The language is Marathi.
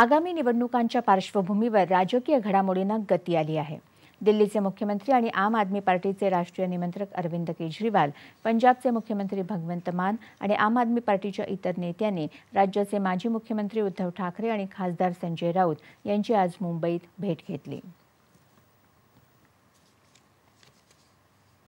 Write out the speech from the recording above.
आगामी निवडणुकांच्या पार्श्वभूमीवर राजकीय घडामोडींना गती आली आहे दिल्लीचे मुख्यमंत्री आणि आम आदमी पार्टीचे राष्ट्रीय निमंत्रक अरविंद केजरीवाल पंजाबचे मुख्यमंत्री भगवंत मान आणि आम आदमी पार्टीच्या इतर नेत्यांनी राज्याचे माजी मुख्यमंत्री उद्धव ठाकरे आणि खासदार संजय राऊत यांची आज मुंबईत भेट घेतली